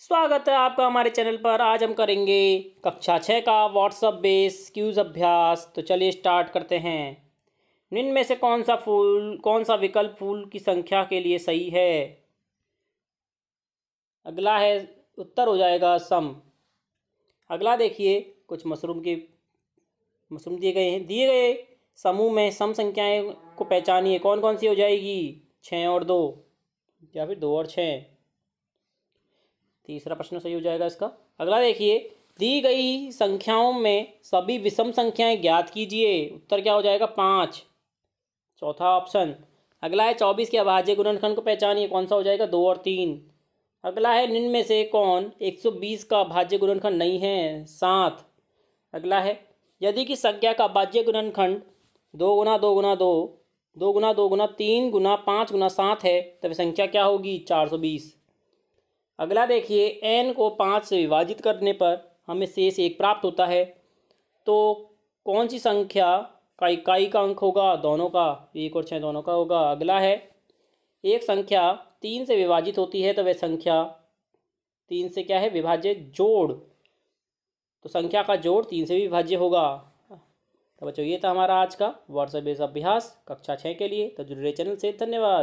स्वागत है आपका हमारे चैनल पर आज हम करेंगे कक्षा छः का व्हाट्सअप बेस क्यूज अभ्यास तो चलिए स्टार्ट करते हैं निम्न में से कौन सा फूल कौन सा विकल्प फूल की संख्या के लिए सही है अगला है उत्तर हो जाएगा सम अगला देखिए कुछ मशरूम के मशरूम दिए गए हैं दिए गए समूह में सम संख्याएं को पहचानिए कौन कौन सी हो जाएगी छः और दो या फिर दो और छः तीसरा प्रश्न सही हो जाएगा इसका अगला देखिए दी गई संख्याओं में सभी विषम संख्याएं ज्ञात कीजिए उत्तर क्या हो जाएगा पाँच चौथा ऑप्शन अगला है चौबीस के अभाज्य गुणनखंड को पहचानिए कौन सा हो जाएगा दो और तीन अगला है निम्न में से कौन एक सौ बीस का अभाज्य गुणनखंड नहीं है सात अगला है यदि कि संख्या का अभाज्य गुणनखंड दो गुना दो गुना दो दो गुना दो गुना तीन गुना पाँच गुना सात है तब संख्या क्या होगी चार सौ बीस अगला देखिए एन को पाँच से विभाजित करने पर हमें शेष एक प्राप्त होता है तो कौन सी संख्या का इकाई का अंक होगा दोनों का एक और छः दोनों का होगा अगला है एक संख्या तीन से विभाजित होती है तो वह संख्या तीन से क्या है विभाज्य जोड़ तो संख्या का जोड़ तीन से विभाज्य होगा तो बच्चों ये था हमारा आज का व्हाट्सएप बेस अभ्यास कक्षा छः के लिए तो जुड़े चैनल से धन्यवाद